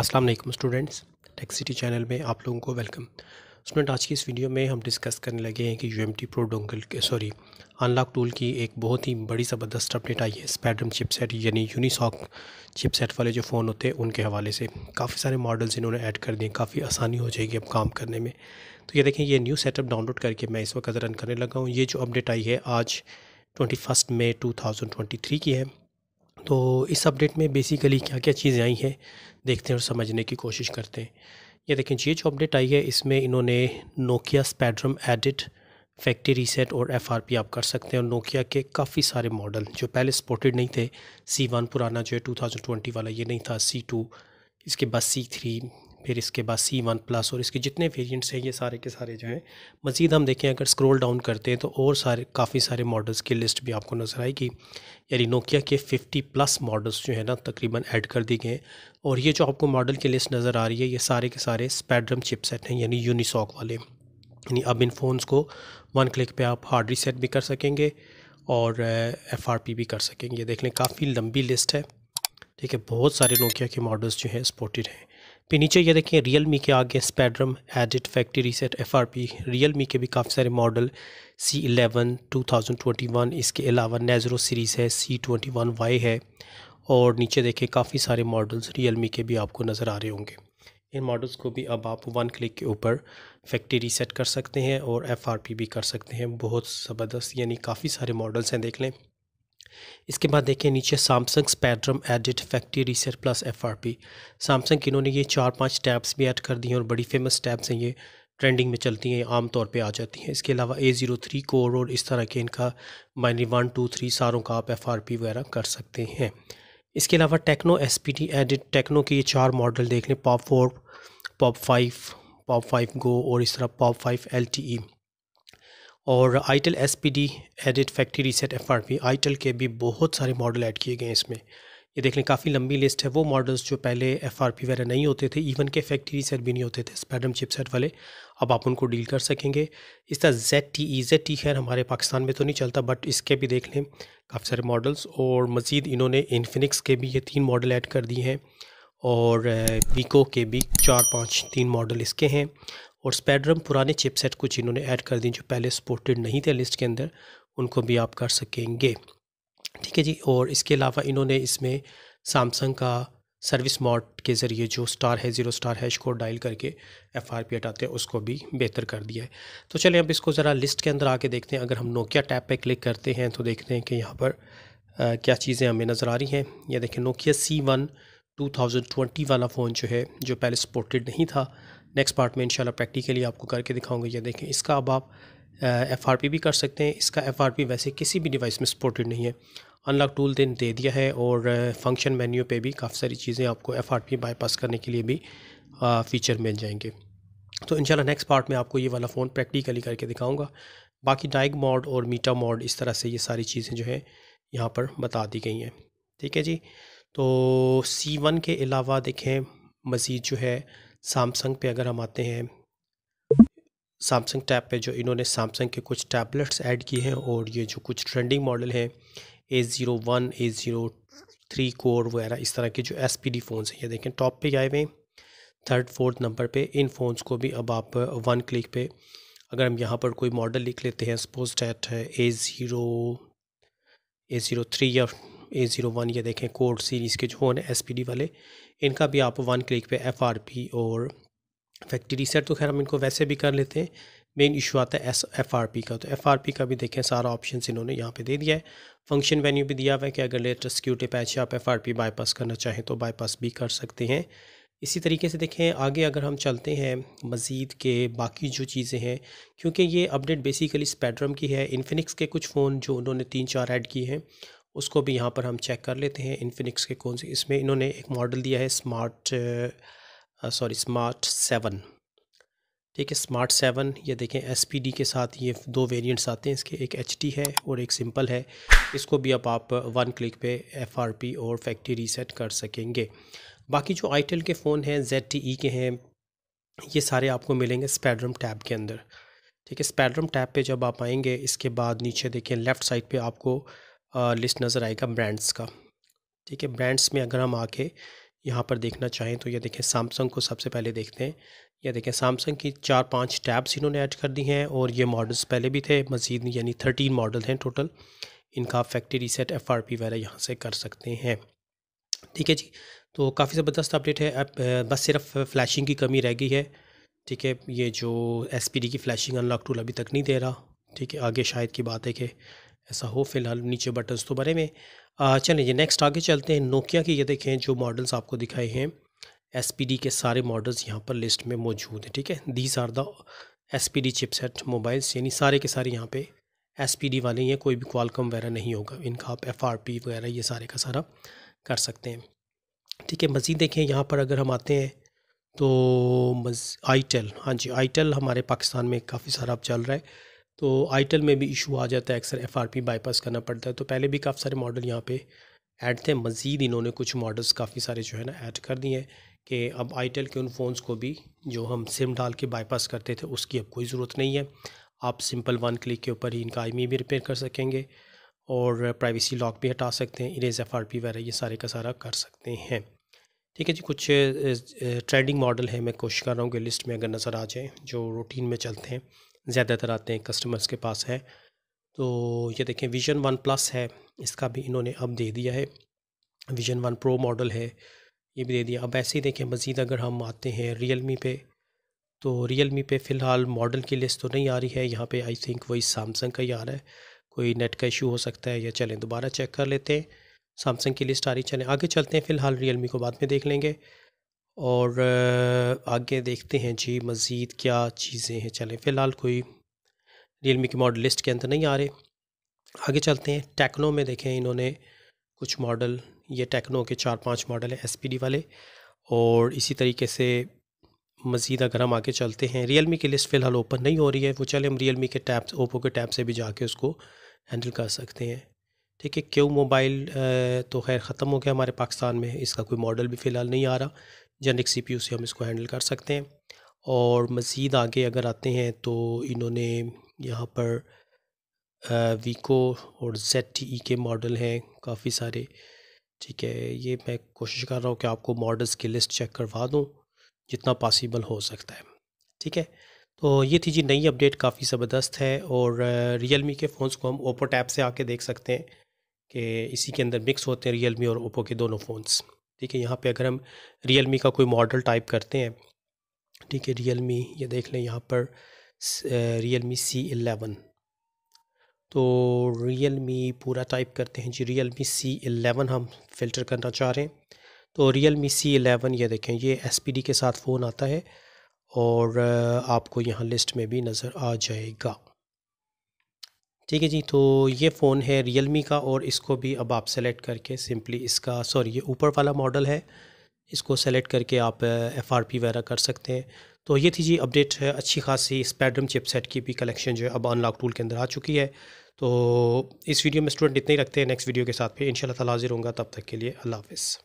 अस्सलाम वालेकुम students tech city channel में आप लोगों को वेलकम स्टूडेंट आज की इस वीडियो में हम डिस्कस करने लगे हैं कि U M T pro dongle sorry unlock tool की एक बहुत ही बड़ी ज़बरदस्त अपडेट आई है स्पैडम चिपसेट यानी यूनिसॉक चिपसेट वाले जो फ़ोन होते हैं उनके हवाले से काफ़ी सारे मॉडल्स इन्होंने ऐड कर दिए काफ़ी आसानी हो जाएगी अब काम करने में तो ये देखें ये न्यू सेटअप डाउनलोड करके मैं इस वक्त रन करने लगा हूँ ये जो अपडेट आई है आज twenty first May two thousand twenty three की है तो इस अपडेट में बेसिकली क्या क्या चीज़ें आई हैं देखते हैं और समझने की कोशिश करते हैं ये देखें ये जो अपडेट आई है इसमें इन्होंने Nokia Spreadtrum edit factory reset और एफ आप कर सकते हैं और नोकिया के काफ़ी सारे मॉडल जो पहले सपोर्टेड नहीं थे सी वन पुराना जो है टू थाउजेंड ट्वेंटी वाला ये नहीं था सी टू इसके बाद सी थ्री फिर इसके बाद सी वन प्लस और इसके जितने वेरियंट्स हैं ये सारे के सारे जो हैं मज़ीद हम देखें अगर स्क्रोल डाउन करते हैं तो और सारे काफ़ी सारे मॉडल्स की लिस्ट भी आपको नज़र आएगी यानी नोकिया के 50 प्लस मॉडल्स जो है ना तकरीबन ऐड कर दिए गए हैं और ये जो आपको मॉडल की लिस्ट नज़र आ रही है ये सारे के सारे स्पैड्रम चिपसेट हैं यानी यूनिसॉक वाले यानी अब इन फ़ोनस को वन क्लिक पर आप हार्ड रीसेट भी कर सकेंगे और एफ आर पी भी कर सकेंगे देख लें काफ़ी लंबी लिस्ट है ठीक है बहुत सारे नोकिया के मॉडल्स जो हैं स्पोर्टेड हैं फिर नीचे ये देखें रियल मी के आगे Spreadtrum edit factory set F R P Realme के भी काफ़ी सारे model C eleven two thousand twenty one इसके अलावा नेजरो सीरीज़ है सी ट्वेंटी वन वाई है और नीचे देखें काफ़ी सारे मॉडल्स रियल मी के भी आपको नज़र आ रहे होंगे इन मॉडल्स को भी अब आप वन क्लिक के ऊपर फैक्ट्री रीसेट कर सकते हैं और एफ आर पी भी कर सकते हैं बहुत ज़बरदस्त यानी काफ़ी सारे मॉडल्स हैं देख लें इसके बाद देखें नीचे Samsung Spreadtrum edit factory reset plus F R P Samsung इन्होंने ये चार पाँच टैब्स भी ऐड कर दिए हैं और बड़ी फेमस टैब्स हैं ये ट्रेंडिंग में चलती हैं आम तौर पे आ जाती हैं इसके अलावा ए ज़ीरो थ्री कोर और इस तरह के इनका माइनी वन टू थ्री सारों का आप एफ आर पी वगैरह कर सकते हैं इसके अलावा Tecno S P T edit Tecno के ये चार मॉडल देख लें pop four pop five pop five go और इस तरह pop five L T E और itel S P D edit factory reset F R P itel के भी बहुत सारे मॉडल ऐड किए गए हैं इसमें ये देख लें काफ़ी लंबी लिस्ट है वो मॉडल्स जो पहले एफ आर पी वगैरह नहीं होते थे इवन के फैक्ट्री सेट भी नहीं होते थे स्पैडम चिपसेट वाले अब आप उनको डील कर सकेंगे इस तरह Z T E Z T खैर हमारे पाकिस्तान में तो नहीं चलता बट इसके भी देख लें काफ़ी सारे मॉडल्स और मज़ीद इन्होंने इन्फिनिक्स के भी ये तीन मॉडल ऐड कर दिए हैं और वीको के भी चार पाँच तीन मॉडल इसके हैं और स्पेड्रम पुराने चिपसेट कुछ इन्होंने ऐड कर दी जो पहले सपोर्टेड नहीं थे लिस्ट के अंदर उनको भी आप कर सकेंगे ठीक है जी और इसके अलावा इन्होंने इसमें सैमसंग का सर्विस मॉड के ज़रिए जो स्टार है ज़ीरो स्टार हैश को डायल करके एफ आर पी हटाते हैं उसको भी बेहतर कर दिया है तो चलिए अब इसको ज़रा लिस्ट के अंदर आके देखते हैं अगर हम नोकिया टैप पे क्लिक करते हैं तो देखते हैं कि यहाँ पर आ, क्या चीज़ें हमें नज़र आ रही हैं या देखें Nokia C one two thousand twenty वाला फ़ोन जो है जो पहले सपोर्टेड नहीं था नेक्स्ट पार्ट में इंशाल्लाह प्रैक्टिकली आपको करके दिखाऊंगा ये देखें इसका अब आप एफ़ आर पी भी कर सकते हैं इसका एफ़ आर पी वैसे किसी भी डिवाइस में सपोर्टेड नहीं है अनलॉक टूल दिन दे दिया है और फंक्शन मेन्यू पे भी काफ़ी सारी चीज़ें आपको एफ़ आर पी बाईपास करने के लिए भी फ़ीचर मिल जाएंगे तो इंशाल्लाह नेक्स्ट पार्ट में आपको ये वाला फ़ोन प्रैक्टिकली करके दिखाऊंगा बाकी डाइग मॉड और मीटा मॉड इस तरह से ये सारी चीज़ें जो है यहाँ पर बता दी गई हैं ठीक है जी तो सी वन के अलावा देखें मज़ीद जो है सैमसंग पे अगर हम आते हैं सैमसंग टैब पे जो इन्होंने सैमसंग के कुछ टैबलेट्स ऐड किए हैं और ये जो कुछ ट्रेंडिंग मॉडल हैं A zero one A zero three core वगैरह इस तरह के जो एस पी डी फ़ोन्स हैं ये देखें टॉप पे आए हुए हैं थर्ड फोर्थ नंबर पे इन फ़ोन्स को भी अब आप वन क्लिक पे अगर हम यहाँ पर कोई मॉडल लिख लेते हैं सपोज है A zero A zero three या ए ज़ीरो वन ये देखें कोड सीरीज़ के जो हैं एस पी डी वाले इनका भी आप वन क्लिक पे एफ आर पी और फैक्ट्री रीसेट तो खैर हम इनको वैसे भी कर लेते हैं मेन इशू आता है एस एफ आर पी का तो एफ आर पी का भी देखें सारा ऑप्शन इन्होंने यहाँ पे दे दिया है फंक्शन वेन्यू भी दिया हुआ है कि अगर लेटेस्ट सिक्योरिटी पैच आप एफ आर पी बाईपास करना चाहें तो बाईपास भी कर सकते हैं इसी तरीके से देखें आगे अगर हम चलते हैं मज़ीद के बाकी जो चीज़ें हैं क्योंकि ये अपडेट बेसिकली स्पेड्रम की है इन्फिनिक्स के कुछ फ़ोन जो उन्होंने तीन चार ऐड किए हैं उसको भी यहाँ पर हम चेक कर लेते हैं इन्फिनिक्स के कौन से इसमें इन्होंने एक मॉडल दिया है स्मार्ट सॉरी स्मार्ट सेवन ठीक है स्मार्ट सेवन ये देखें एस पी डी के साथ ये दो वेरिएंट्स आते हैं इसके एक एच डी है और एक सिंपल है इसको भी अब आप वन क्लिक पे एफ आर पी और फैक्ट्री रीसेट कर सकेंगे बाकी जो आईटेल के फ़ोन हैं जेड टी ई के हैं ये सारे आपको मिलेंगे स्पेड्रम टैब के अंदर ठीक है स्पेड्रम टैब पे जब आप आएंगे इसके बाद नीचे देखें लेफ़्ट साइड पे आपको लिस्ट नज़र आएगा ब्रांड्स का ठीक है ब्रांड्स में अगर हम आके यहाँ पर देखना चाहें तो ये देखें सैमसंग को सबसे पहले देखते हैं ये देखें सैमसंग की चार पांच टैब्स इन्होंने ऐड कर दी हैं और ये मॉडल्स पहले भी थे मज़ीद यानी थर्टीन मॉडल हैं टोटल इनका factory reset F R P वगैरह यहाँ से कर सकते हैं ठीक है जी तो काफ़ी ज़बरदस्त अपडेट है अब बस सिर्फ फ्लैशिंग की कमी रह गई है ठीक है ये जो एस पी डी की फ्लैशिंग अनलॉक टूल अभी तक नहीं दे रहा ठीक है आगे शायद की बात है कि ऐसा हो फिलहाल नीचे बटन्स तो बने हुए चलिए नेक्स्ट आगे चलते हैं नोकिया की ये देखें जो मॉडल्स आपको दिखाए हैं एस के सारे मॉडल्स यहाँ पर लिस्ट में मौजूद हैं ठीक है these are the S P D chipset mobiles यानी सारे के सारे यहाँ पे एस पी डी वाले हैं कोई भी क्वालकम वगैरह नहीं होगा इनका आप एफ आर पी वगैरह ये सारे का सारा कर सकते हैं ठीक है मज़ीद देखें यहाँ पर अगर हम आते हैं तो मज टेल हाँ जी आई टेल हमारे पाकिस्तान में काफ़ी सारा अब चल रहा है तो आइटल में भी इशू आ जाता है अक्सर एफ आर पी बाईपास करना पड़ता है तो पहले भी काफ़ी सारे मॉडल यहाँ पे ऐड थे मज़ीद इन्होंने कुछ मॉडल्स काफ़ी सारे जो है ना ऐड कर दिए हैं कि अब आइटल के उन फ़ोन्स को भी जो हम सिम डाल के बाईपास करते थे उसकी अब कोई ज़रूरत नहीं है आप सिंपल वन क्लिक के ऊपर ही इनका आई e भी रिपेयर कर सकेंगे और प्राइवेसी लॉक भी हटा सकते हैं इरेज एफ आर पी वगैरह ये सारे का सारा कर सकते हैं ठीक है जी कुछ ट्रेंडिंग मॉडल है मैं कोशिश कर रहा हूँ कि लिस्ट में अगर नज़र आ जाए जो रूटीन में चलते हैं ज़्यादातर आते हैं कस्टमर्स के पास है तो ये देखें विजन वन प्लस है इसका भी इन्होंने अब दे दिया है विजन वन प्रो मॉडल है ये भी दे दिया अब ऐसे ही देखें मज़ीद अगर हम आते हैं रियल मी पे तो रियल मी पे फ़िलहाल मॉडल की लिस्ट तो नहीं आ रही है यहाँ पे आई थिंक वही सैमसंग का ही आ रहा है कोई नेट का इशू हो सकता है या चलें दोबारा चेक कर लेते हैं सैमसंग की लिस्ट आ रही चलें आगे चलते हैं फ़िलहाल रियल मी को बाद में देख लेंगे और आगे देखते हैं जी मज़ीद क्या चीज़ें हैं चलें फ़िलहाल कोई रियल मी के मॉडल लिस्ट के अंदर नहीं आ रहे आगे चलते हैं टेक्नो में देखें इन्होंने कुछ मॉडल ये टेक्नो के चार पांच मॉडल हैं एस वाले और इसी तरीके से मज़ीद अगर हम आगे चलते हैं रियल मी की लिस्ट फ़िलहाल ओपन नहीं हो रही है वो चले हम रियल मी के टैप ओप्पो के टैप से भी जाके उसको हैंडल कर सकते हैं ठीक है क्यों मोबाइल तो खैर ख़त्म हो गया हमारे पाकिस्तान में इसका कोई मॉडल भी फ़िलहाल नहीं आ रहा जेनिक सी पी से हम इसको हैंडल कर सकते हैं और मज़ीद आगे अगर आते हैं तो इन्होंने यहाँ पर वीको और जेड ई e के मॉडल हैं काफ़ी सारे ठीक है ये मैं कोशिश कर रहा हूँ कि आपको मॉडल्स की लिस्ट चेक करवा दूँ जितना पॉसिबल हो सकता है ठीक है तो ये थी जी नई अपडेट काफ़ी ज़बरदस्त है और रियल मी के फ़ोन्स को हम ओपो टैप से आके देख सकते हैं कि इसी के अंदर मिक्स होते हैं रियल मी और ओप्पो के दोनों फ़ोन्स ठीक है यहाँ पर अगर हम रियल मी का कोई मॉडल टाइप करते हैं ठीक है रियल मी ये देख लें यहाँ पर रियल मी सी एलेवन तो रियल मी पूरा टाइप करते हैं जी रियल मी सी एलेवन हम फ़िल्टर करना चाह रहे हैं तो रियल मी सी एलेवन ये देखें ये एस पी डी के साथ फ़ोन आता है और आपको यहाँ लिस्ट में भी नज़र आ जाएगा ठीक है जी तो ये फ़ोन है रियल का और इसको भी अब आप सेलेक्ट करके सिंपली इसका सॉरी ये ऊपर वाला मॉडल है इसको सेलेक्ट करके आप एफ आर पी वगैरह कर सकते हैं तो ये थी जी अपडेट है अच्छी खासी स्पैड्रम चिपसेट की भी कलेक्शन जो है अब अनलॉक टूल के अंदर आ चुकी है तो इस वीडियो में स्टूडेंट इतने ही रखते हैं नेक्स्ट वीडियो के साथ फिर इन शाला हाजिर होंगे तब तक के लिए अल्लाह हाफिज़